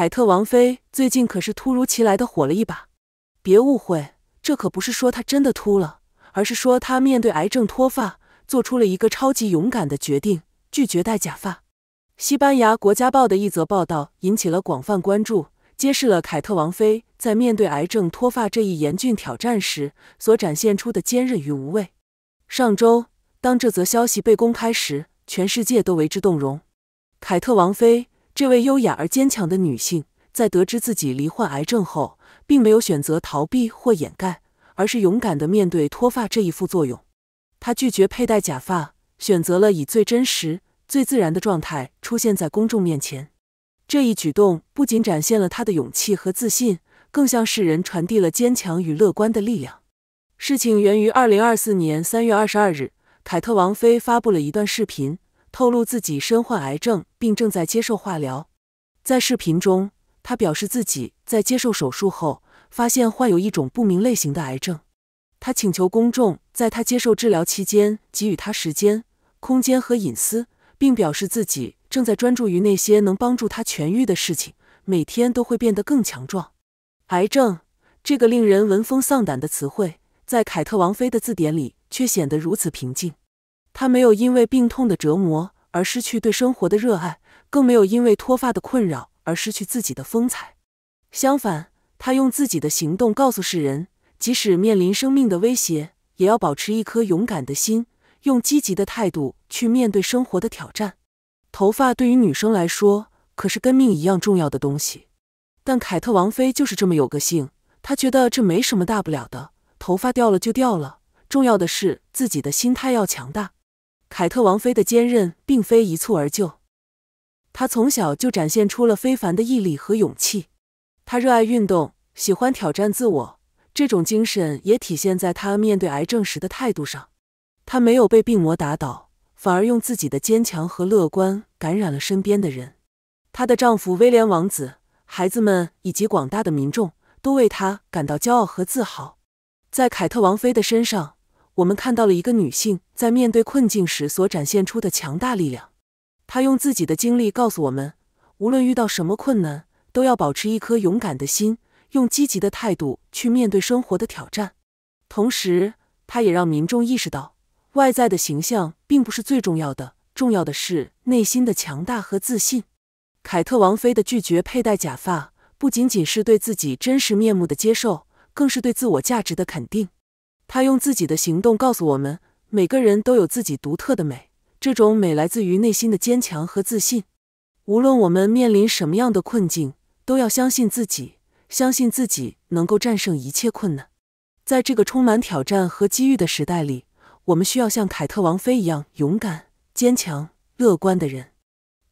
凯特王妃最近可是突如其来的火了一把。别误会，这可不是说她真的秃了，而是说她面对癌症脱发，做出了一个超级勇敢的决定——拒绝戴假发。西班牙国家报的一则报道引起了广泛关注，揭示了凯特王妃在面对癌症脱发这一严峻挑战时所展现出的坚韧与无畏。上周，当这则消息被公开时，全世界都为之动容。凯特王妃。这位优雅而坚强的女性，在得知自己罹患癌症后，并没有选择逃避或掩盖，而是勇敢地面对脱发这一副作用。她拒绝佩戴假发，选择了以最真实、最自然的状态出现在公众面前。这一举动不仅展现了她的勇气和自信，更向世人传递了坚强与乐观的力量。事情源于二零二四年三月二十二日，凯特王妃发布了一段视频。透露自己身患癌症，并正在接受化疗。在视频中，他表示自己在接受手术后，发现患有一种不明类型的癌症。他请求公众在他接受治疗期间给予他时间、空间和隐私，并表示自己正在专注于那些能帮助他痊愈的事情，每天都会变得更强壮。癌症这个令人闻风丧胆的词汇，在凯特王妃的字典里却显得如此平静。她没有因为病痛的折磨而失去对生活的热爱，更没有因为脱发的困扰而失去自己的风采。相反，她用自己的行动告诉世人，即使面临生命的威胁，也要保持一颗勇敢的心，用积极的态度去面对生活的挑战。头发对于女生来说可是跟命一样重要的东西，但凯特王妃就是这么有个性，她觉得这没什么大不了的，头发掉了就掉了，重要的是自己的心态要强大。凯特王妃的坚韧并非一蹴而就，她从小就展现出了非凡的毅力和勇气。她热爱运动，喜欢挑战自我，这种精神也体现在她面对癌症时的态度上。她没有被病魔打倒，反而用自己的坚强和乐观感染了身边的人。她的丈夫威廉王子、孩子们以及广大的民众都为她感到骄傲和自豪。在凯特王妃的身上。我们看到了一个女性在面对困境时所展现出的强大力量。她用自己的经历告诉我们，无论遇到什么困难，都要保持一颗勇敢的心，用积极的态度去面对生活的挑战。同时，她也让民众意识到，外在的形象并不是最重要的，重要的是内心的强大和自信。凯特王妃的拒绝佩戴假发，不仅仅是对自己真实面目的接受，更是对自我价值的肯定。他用自己的行动告诉我们，每个人都有自己独特的美，这种美来自于内心的坚强和自信。无论我们面临什么样的困境，都要相信自己，相信自己能够战胜一切困难。在这个充满挑战和机遇的时代里，我们需要像凯特王妃一样勇敢、坚强、乐观的人。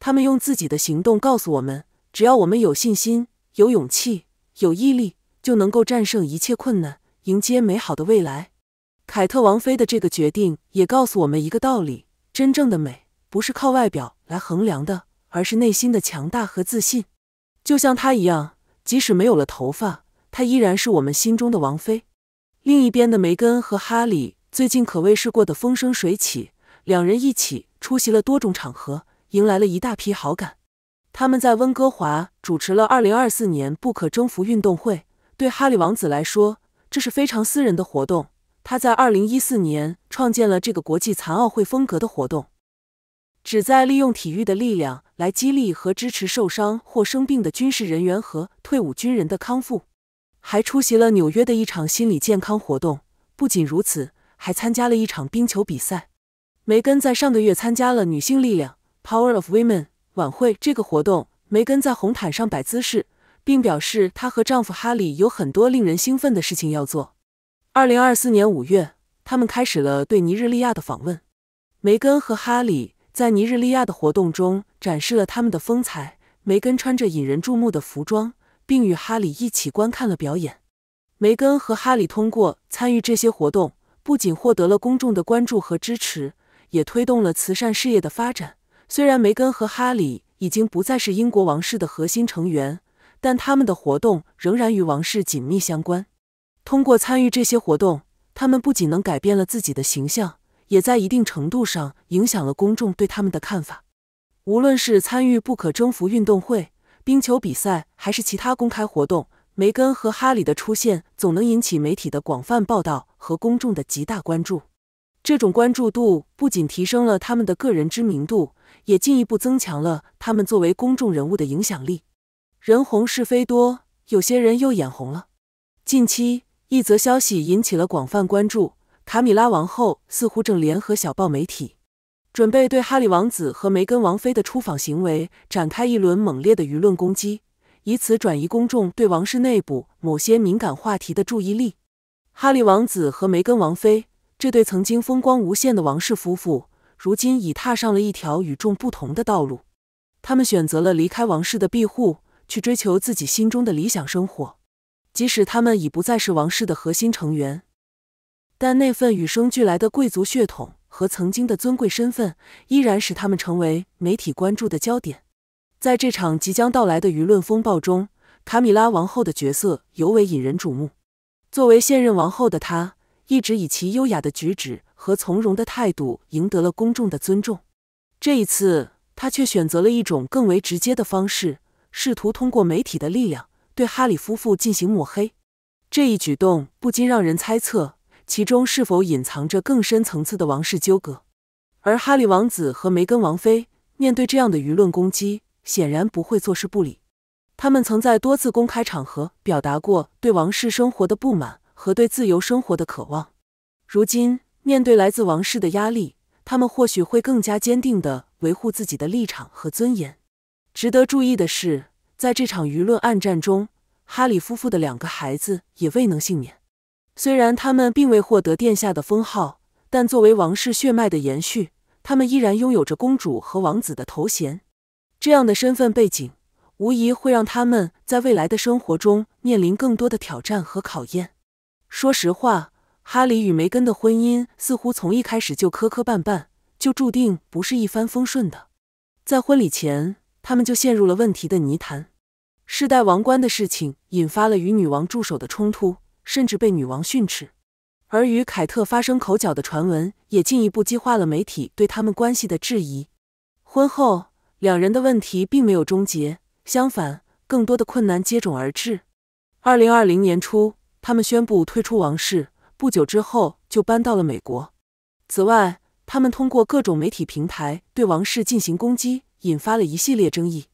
他们用自己的行动告诉我们，只要我们有信心、有勇气、有毅力，就能够战胜一切困难。迎接美好的未来，凯特王妃的这个决定也告诉我们一个道理：真正的美不是靠外表来衡量的，而是内心的强大和自信。就像她一样，即使没有了头发，她依然是我们心中的王妃。另一边的梅根和哈里最近可谓是过得风生水起，两人一起出席了多种场合，迎来了一大批好感。他们在温哥华主持了2024年不可征服运动会，对哈里王子来说。这是非常私人的活动。他在二零一四年创建了这个国际残奥会风格的活动，旨在利用体育的力量来激励和支持受伤或生病的军事人员和退伍军人的康复。还出席了纽约的一场心理健康活动。不仅如此，还参加了一场冰球比赛。梅根在上个月参加了女性力量 （Power of Women） 晚会。这个活动，梅根在红毯上摆姿势。并表示她和丈夫哈里有很多令人兴奋的事情要做。二零二四年五月，他们开始了对尼日利亚的访问。梅根和哈里在尼日利亚的活动中展示了他们的风采。梅根穿着引人注目的服装，并与哈里一起观看了表演。梅根和哈里通过参与这些活动，不仅获得了公众的关注和支持，也推动了慈善事业的发展。虽然梅根和哈里已经不再是英国王室的核心成员，但他们的活动仍然与王室紧密相关。通过参与这些活动，他们不仅能改变了自己的形象，也在一定程度上影响了公众对他们的看法。无论是参与不可征服运动会、冰球比赛，还是其他公开活动，梅根和哈里的出现总能引起媒体的广泛报道和公众的极大关注。这种关注度不仅提升了他们的个人知名度，也进一步增强了他们作为公众人物的影响力。人红是非多，有些人又眼红了。近期一则消息引起了广泛关注：卡米拉王后似乎正联合小报媒体，准备对哈里王子和梅根王妃的出访行为展开一轮猛烈的舆论攻击，以此转移公众对王室内部某些敏感话题的注意力。哈里王子和梅根王妃这对曾经风光无限的王室夫妇，如今已踏上了一条与众不同的道路，他们选择了离开王室的庇护。去追求自己心中的理想生活，即使他们已不再是王室的核心成员，但那份与生俱来的贵族血统和曾经的尊贵身份，依然使他们成为媒体关注的焦点。在这场即将到来的舆论风暴中，卡米拉王后的角色尤为引人瞩目。作为现任王后的她，一直以其优雅的举止和从容的态度赢得了公众的尊重。这一次，她却选择了一种更为直接的方式。试图通过媒体的力量对哈里夫妇进行抹黑，这一举动不禁让人猜测其中是否隐藏着更深层次的王室纠葛。而哈里王子和梅根王妃面对这样的舆论攻击，显然不会坐视不理。他们曾在多次公开场合表达过对王室生活的不满和对自由生活的渴望。如今面对来自王室的压力，他们或许会更加坚定的维护自己的立场和尊严。值得注意的是，在这场舆论暗战中，哈里夫妇的两个孩子也未能幸免。虽然他们并未获得殿下的封号，但作为王室血脉的延续，他们依然拥有着公主和王子的头衔。这样的身份背景，无疑会让他们在未来的生活中面临更多的挑战和考验。说实话，哈里与梅根的婚姻似乎从一开始就磕磕绊绊，就注定不是一帆风顺的。在婚礼前。他们就陷入了问题的泥潭。世代王冠的事情引发了与女王助手的冲突，甚至被女王训斥。而与凯特发生口角的传闻也进一步激化了媒体对他们关系的质疑。婚后，两人的问题并没有终结，相反，更多的困难接踵而至。二零二零年初，他们宣布退出王室，不久之后就搬到了美国。此外，他们通过各种媒体平台对王室进行攻击。引发了一系列争议，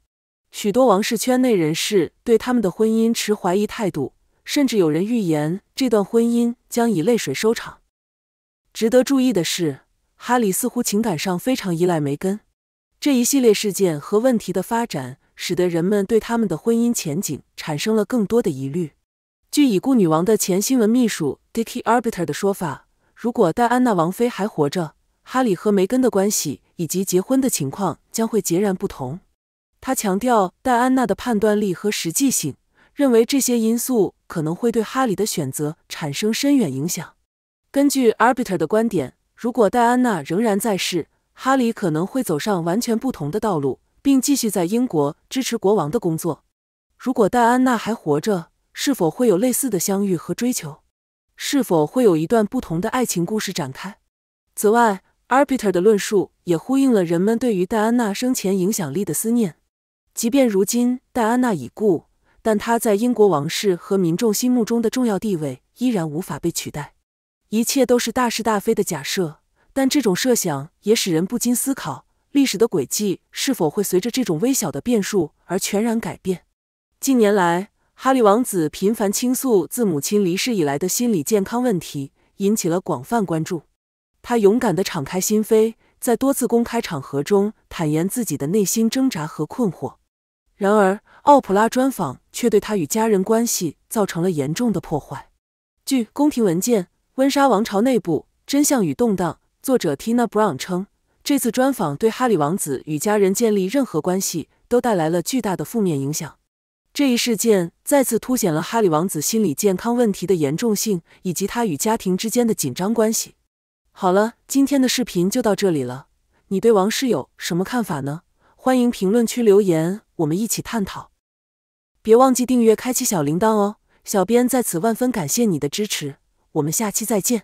许多王室圈内人士对他们的婚姻持怀疑态度，甚至有人预言这段婚姻将以泪水收场。值得注意的是，哈里似乎情感上非常依赖梅根。这一系列事件和问题的发展，使得人们对他们的婚姻前景产生了更多的疑虑。据已故女王的前新闻秘书 Dicky Arbiter 的说法，如果戴安娜王妃还活着，哈里和梅根的关系以及结婚的情况。将会截然不同。他强调戴安娜的判断力和实际性，认为这些因素可能会对哈里的选择产生深远影响。根据 Arbiter 的观点，如果戴安娜仍然在世，哈里可能会走上完全不同的道路，并继续在英国支持国王的工作。如果戴安娜还活着，是否会有类似的相遇和追求？是否会有一段不同的爱情故事展开？此外，Arbiter 的论述也呼应了人们对于戴安娜生前影响力的思念。即便如今戴安娜已故，但她在英国王室和民众心目中的重要地位依然无法被取代。一切都是大是大非的假设，但这种设想也使人不禁思考：历史的轨迹是否会随着这种微小的变数而全然改变？近年来，哈利王子频繁倾诉自母亲离世以来的心理健康问题，引起了广泛关注。他勇敢地敞开心扉，在多次公开场合中坦言自己的内心挣扎和困惑。然而，奥普拉专访却对他与家人关系造成了严重的破坏。据《宫廷文件：温莎王朝内部真相与动荡》作者 Tina Brown 称，这次专访对哈里王子与家人建立任何关系都带来了巨大的负面影响。这一事件再次凸显了哈里王子心理健康问题的严重性，以及他与家庭之间的紧张关系。好了，今天的视频就到这里了。你对王室有什么看法呢？欢迎评论区留言，我们一起探讨。别忘记订阅、开启小铃铛哦！小编在此万分感谢你的支持，我们下期再见。